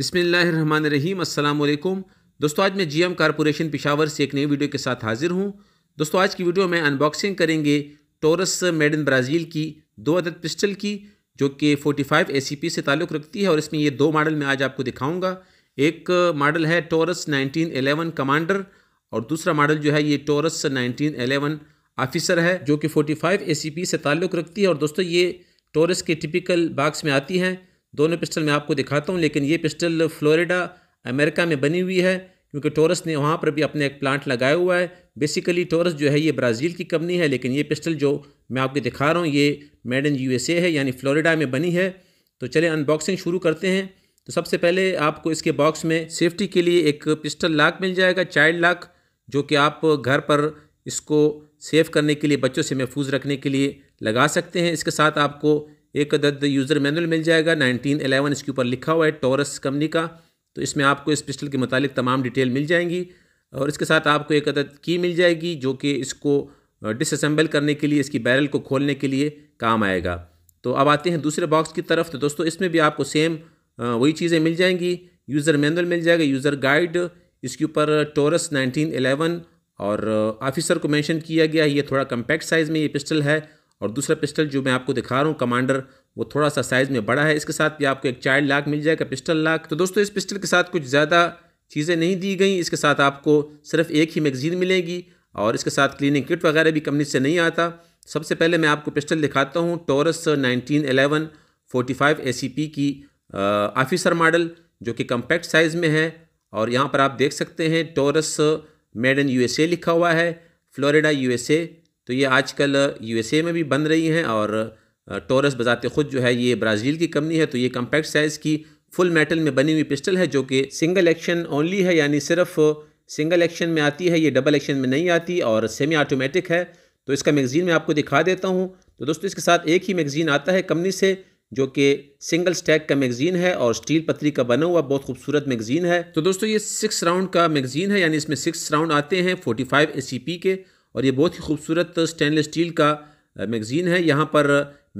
बिसमीम अल्लाम दोस्तों आज मैं जीएम कॉरपोरेशन पिशावर से एक नई वीडियो के साथ हाजिर हूं दोस्तों आज की वीडियो में अनबॉक्सिंग करेंगे टोरस मेड इन ब्राज़ील की दो अदद पिस्टल की जो कि 45 एसीपी से ताल्लुक़ रखती है और इसमें ये दो मॉडल मैं आज आपको दिखाऊंगा एक मॉडल है टोरस एलेवन कमांडर और दूसरा मॉडल जो है ये टोरस 1911 ऑफिसर है जो कि 45 एसीपी से ताल्लुक़ रखती है और दोस्तों ये टोरस के टिपिकल बाक्स में आती हैं दोनों पिस्टल मैं आपको दिखाता हूँ लेकिन ये पिस्टल फ्लोरिडा अमेरिका में बनी हुई है क्योंकि टोरस ने वहाँ पर भी अपने एक प्लांट लगाया हुआ है बेसिकली टोरस जो है ये ब्राज़ील की कंपनी है लेकिन ये पिस्टल जो मैं आपको दिखा रहा हूँ ये मेड इन यूएसए है यानी फ्लोरिडा में बनी है तो चले अनबॉक्सिंग शुरू करते हैं तो सबसे पहले आपको इसके बॉक्स में सेफ्टी के लिए एक पिस्टल लाख मिल जाएगा चाइल्ड लाख जो कि आप घर पर इसको सेफ करने के लिए बच्चों से महफूज रखने के लिए लगा सकते हैं इसके साथ आपको एक अदद यूज़र मैनुअल मिल जाएगा नाइनटीन एलेवन इसके ऊपर लिखा हुआ है टॉरस कंपनी का तो इसमें आपको इस पिस्टल के मतलब तमाम डिटेल मिल जाएंगी और इसके साथ आपको एक अदद की मिल जाएगी जो कि इसको डिसम्बल करने के लिए इसकी बैरल को खोलने के लिए काम आएगा तो अब आते हैं दूसरे बॉक्स की तरफ तो दोस्तों इसमें भी आपको सेम वही चीज़ें मिल जाएंगी यूज़र मैनुअल मिल जाएगा यूज़र गाइड इसके ऊपर टोरस नाइनटीन एलेवन और ऑफिसर को मेंशन किया गया ये थोड़ा कम्पैक्ट साइज़ में ये पिस्टल है और दूसरा पिस्टल जो मैं आपको दिखा रहा हूँ कमांडर वो थोड़ा सा साइज़ में बड़ा है इसके साथ भी आपको एक चाइल्ड लाख मिल जाएगा पिस्टल लाख तो दोस्तों इस पिस्टल के साथ कुछ ज़्यादा चीज़ें नहीं दी गई इसके साथ आपको सिर्फ एक ही मैगज़ीन मिलेगी और इसके साथ क्लीनिंग किट वगैरह भी कंपनी से नहीं आता सबसे पहले मैं आपको पिस्टल दिखाता हूँ Taurus nineteen eleven forty five A C P की ऑफिसर मॉडल जो कि कम्पैक्ट साइज़ में है और यहाँ पर आप देख सकते हैं टोरस मेड इन यू लिखा हुआ है फ्लोरिडा यू तो ये आजकल यूएसए में भी बन रही हैं और टोरस बजाते ख़ुद जो है ये ब्राज़ील की कंपनी है तो ये कम्पैक्ट साइज़ की फुल मेटल में बनी हुई पिस्टल है जो कि सिंगल एक्शन ओनली है यानी सिर्फ सिंगल एक्शन में आती है ये डबल एक्शन में नहीं आती और सेमी ऑटोमेटिक है तो इसका मैगज़ीन मैं आपको दिखा देता हूँ तो दोस्तों इसके साथ एक ही मैगज़ीन आता है कंपनी से जो कि सिंगल स्टैक का मैगज़ीन है और स्टील पत्री का बना हुआ बहुत खूबसूरत मैगज़ीन है तो दोस्तों ये सिक्स राउंड का मैगज़ीन है यानी इसमें सिक्स राउंड आते हैं forty five A C P के और ये बहुत ही खूबसूरत स्टेनलेस स्टील का मैगज़ीन है यहाँ पर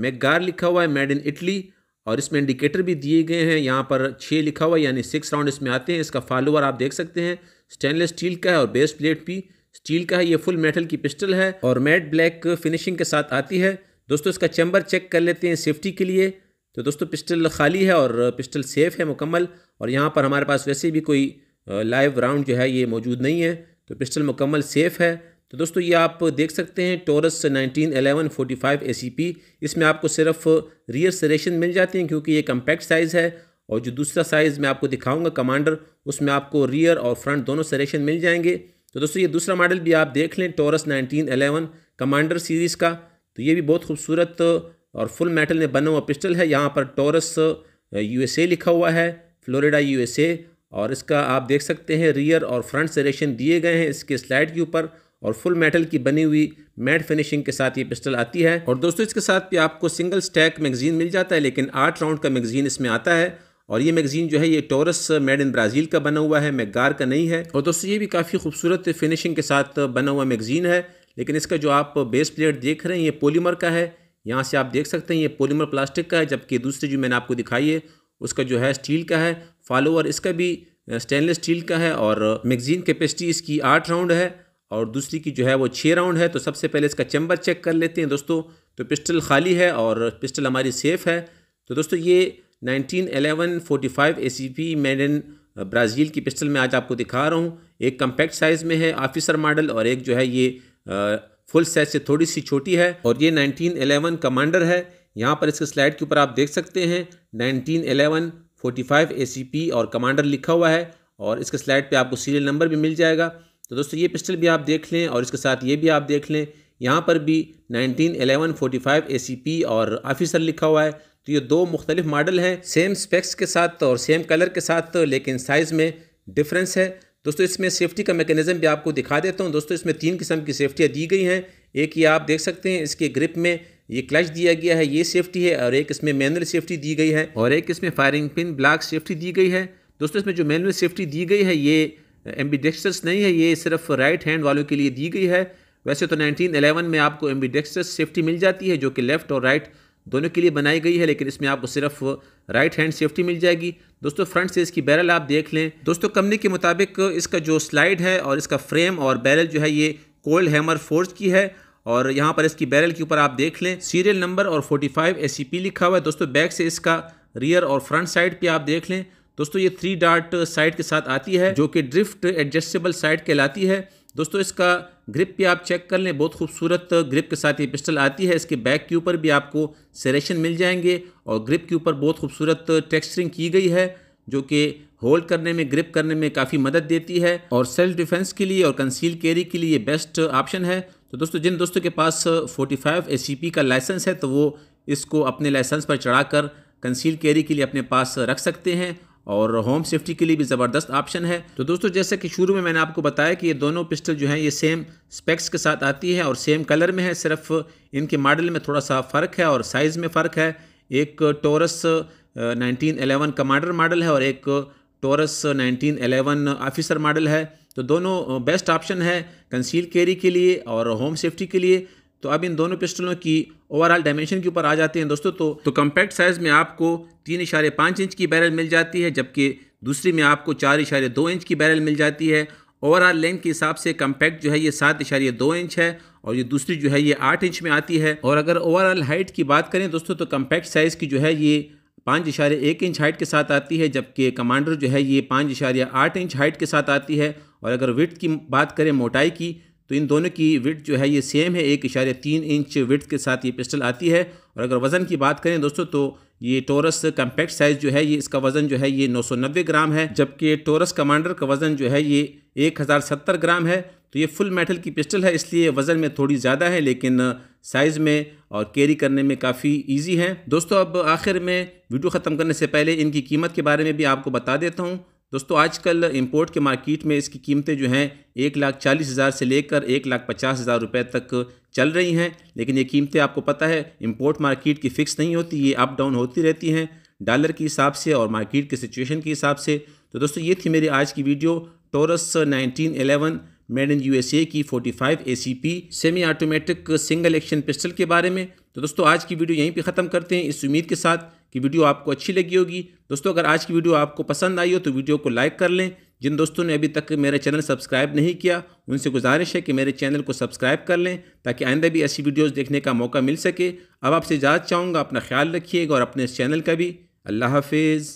मैगार लिखा हुआ है मेड इन इटली और इसमें इंडिकेटर भी दिए गए हैं यहाँ पर छः लिखा हुआ है यानी सिक्स राउंड इसमें आते हैं इसका फॉलोअर आप देख सकते हैं स्टेनलेस स्टील का है और बेस प्लेट भी स्टील का है ये फुल मेटल की पिस्टल है और मैट ब्लैक फिनिशिंग के साथ आती है दोस्तों इसका चैम्बर चेक कर लेते हैं सेफ्टी के लिए तो दोस्तों पिस्टल खाली है और पिस्टल सेफ़ है मुकम्मल और यहाँ पर हमारे पास वैसे भी कोई लाइव राउंड जो है ये मौजूद नहीं है तो पिस्टल मुकम्मल सेफ़ है तो दोस्तों ये आप देख सकते हैं टोरस 1911 45 ACP इसमें आपको सिर्फ रियर सरेशन मिल जाती हैं क्योंकि ये कम्पैक्ट साइज़ है और जो दूसरा साइज़ मैं आपको दिखाऊंगा कमांडर उसमें आपको रियर और फ्रंट दोनों सरेशन मिल जाएंगे तो दोस्तों ये दूसरा मॉडल भी आप देख लें टोरस एलेवन कमांडर सीरीज़ का तो ये भी बहुत खूबसूरत और फुल मेटल में बना हुआ पिस्टल है यहाँ पर टोरस यू लिखा हुआ है फ्लोरिडा यू और इसका आप देख सकते हैं रियर और फ्रंट सरेशन दिए गए हैं इसके स्लाइड के ऊपर और फुल मेटल की बनी हुई मैट फिनिशिंग के साथ ये पिस्टल आती है और दोस्तों इसके साथ भी आपको सिंगल स्टैक मैगजीन मिल जाता है लेकिन आठ राउंड का मैगजीन इसमें आता है और ये मैगजीन जो है ये टोरस मेड इन ब्राज़ील का बना हुआ है मैगार का नहीं है और दोस्तों ये भी काफ़ी खूबसूरत फिनिशिंग के साथ बना हुआ मैगजीन है लेकिन इसका जो आप बेस प्लेट देख रहे हैं ये पोलीमर का है यहाँ से आप देख सकते हैं ये पोलीमर प्लास्टिक का है जबकि दूसरी जो मैंने आपको दिखाई है उसका जो है स्टील का है फॉलोवर इसका भी स्टेनलेस स्टील का है और मैगजीन कैपेसिटी इसकी आठ राउंड है और दूसरी की जो है वो छः राउंड है तो सबसे पहले इसका चैम्बर चेक कर लेते हैं दोस्तों तो पिस्टल खाली है और पिस्टल हमारी सेफ़ है तो दोस्तों ये 1911-45 एसीपी मेडन ब्राज़ील की पिस्टल मैं आज आपको दिखा रहा हूँ एक कम्पैक्ट साइज़ में है ऑफिसर मॉडल और एक जो है ये फुल uh, साइज से थोड़ी सी छोटी है और ये 1911 कमांडर है यहाँ पर इसके स्लाइड के ऊपर आप देख सकते हैं 1911 45 एसीपी और कमांडर लिखा हुआ है और इसके स्लाइड पे आपको सीरियल नंबर भी मिल जाएगा तो दोस्तों ये पिस्टल भी आप देख लें और इसके साथ ये भी आप देख लें यहाँ पर भी nineteen eleven forty five A C P और ऑफिसर लिखा हुआ है तो ये दो मुख्तलिफ मॉडल हैं सेम स्पेक्स के साथ और सेम कलर के साथ लेकिन साइज़ में डिफरेंस है दोस्तों इसमें सेफ्टी का मेकनिज़म भी आपको दिखा देता हूँ दोस्तों इसमें तीन किस्म की सेफ्टियाँ दी गई हैं एक ये आप देख सकते हैं इसके ग्रिप में ये क्लच दिया गया है ये सेफ्टी है और एक इसमें मैनुअल सेफ्टी दी गई है और एक इसमें फायरिंग पिन ब्लैक सेफ्टी दी गई है दोस्तों इसमें जो मैनुअल सेफ्टी दी गई है ये एम्बीडेक्सस नहीं है ये सिर्फ राइट हैंड वालों के लिए दी गई है वैसे तो 1911 में आपको एम्बीडेक्सस सेफ्टी मिल जाती है जो कि लेफ़्ट और राइट दोनों के लिए बनाई गई है लेकिन इसमें आपको सिर्फ राइट हैंड सेफ्टी मिल जाएगी दोस्तों फ्रंट से इसकी बैरल आप देख लें दोस्तों कंपनी के मुताबिक इसका जो स्लाइड है और इसका फ्रेम और बैरल जो है ये कोल्ड हैमर फोर्ज की है और यहाँ पर इसकी बैरल के ऊपर आप देख लें सीरियल नंबर और 45 एस e लिखा हुआ है दोस्तों बैक से इसका रियर और फ्रंट साइड पर आप देख लें दोस्तों ये थ्री डार्ट साइड के साथ आती है जो कि ड्रिफ्ट एडजस्टेबल साइड कहलाती है दोस्तों इसका ग्रिप भी आप चेक कर लें बहुत खूबसूरत ग्रिप के साथ ये पिस्टल आती है इसके बैक के ऊपर भी आपको सेलेक्शन मिल जाएंगे और ग्रिप के ऊपर बहुत खूबसूरत टेक्सचरिंग की गई है जो कि होल्ड करने में ग्रिप करने में काफ़ी मदद देती है और सेल्फ डिफेंस के लिए और कंसील कैरी के लिए बेस्ट ऑप्शन है तो दोस्तों जिन दोस्तों के पास 45 फाइव का लाइसेंस है तो वो इसको अपने लाइसेंस पर चढ़ाकर कंसील कैरी के लिए अपने पास रख सकते हैं और होम सेफ्टी के लिए भी ज़बरदस्त ऑप्शन है तो दोस्तों जैसा कि शुरू में मैंने आपको बताया कि ये दोनों पिस्टल जो हैं ये सेम स्पेक्स के साथ आती है और सेम कलर में है सिर्फ इनके मॉडल में थोड़ा सा फ़र्क है और साइज़ में फ़र्क है एक टोरस 1911 कमांडर मॉडल है और एक टोरस 1911 ऑफिसर मॉडल है तो दोनों बेस्ट ऑप्शन है कंसील कैरी के लिए और होम सेफ्टी के लिए तो अब इन दोनों पिस्टलों की ओवरऑल डायमेंशन के ऊपर आ जाते हैं दोस्तों तो तो कम्पैक्ट साइज़ में आपको तीन इशारे पाँच इंच की बैरल मिल जाती है जबकि दूसरी में आपको चार इशारे दो इंच की बैरल मिल जाती है ओवरऑल लेंथ के हिसाब से कम्पैक्ट जो है ये सात इशारे दो इंच है और ये दूसरी जो है ये आठ इंच में आती है और अगर ओवरऑल हाइट की बात करें दोस्तों तो कम्पैक्ट साइज़ की जो है ये पाँच इशारे एक इंच हाइट के साथ आती है जबकि कमांडर जो है ये पाँच इशारे आठ इंच हाइट के साथ आती है और अगर विथ की बात करें मोटाई की तो इन दोनों की विथ जो है ये सेम है एक इशारे तीन इंच विट के साथ ये पिस्टल आती है और अगर वज़न की बात करें दोस्तों तो ये टोरस कम्पैक्ट साइज़ जो है ये इसका वज़न जो है ये 990 ग्राम है जबकि टोरस कमांडर का वज़न जो है ये 1070 ग्राम है तो ये फुल मेटल की पिस्टल है इसलिए वज़न में थोड़ी ज़्यादा है लेकिन साइज़ में और कैरी करने में काफ़ी ईजी है दोस्तों अब आखिर में वीडियो ख़त्म करने से पहले इनकी कीमत के बारे में भी आपको बता देता हूँ दोस्तों आजकल इंपोर्ट के मार्केट में इसकी कीमतें जो हैं एक लाख चालीस हज़ार से लेकर एक लाख पचास हज़ार रुपये तक चल रही हैं लेकिन ये कीमतें आपको पता है इंपोर्ट मार्केट की फ़िक्स नहीं होती ये अप डाउन होती रहती हैं डॉलर के हिसाब से और मार्केट के सिचुएशन के हिसाब से तो दोस्तों ये थी मेरी आज की video Taurus nineteen eleven made in U की forty five semi automatic single action pistol के बारे में तो दोस्तों आज की वीडियो यहीं पर ख़त्म करते हैं इस उम्मीद के साथ कि वीडियो आपको अच्छी लगी होगी दोस्तों अगर आज की वीडियो आपको पसंद आई हो तो वीडियो को लाइक कर लें जिन दोस्तों ने अभी तक मेरा चैनल सब्सक्राइब नहीं किया उनसे गुजारिश है कि मेरे चैनल को सब्सक्राइब कर लें ताकि आइंदा भी ऐसी वीडियोस देखने का मौका मिल सके अब आपसे इजाज़त चाहूँगा अपना ख्याल रखिएगा और अपने इस चैनल का भी अल्लाह हाफिज़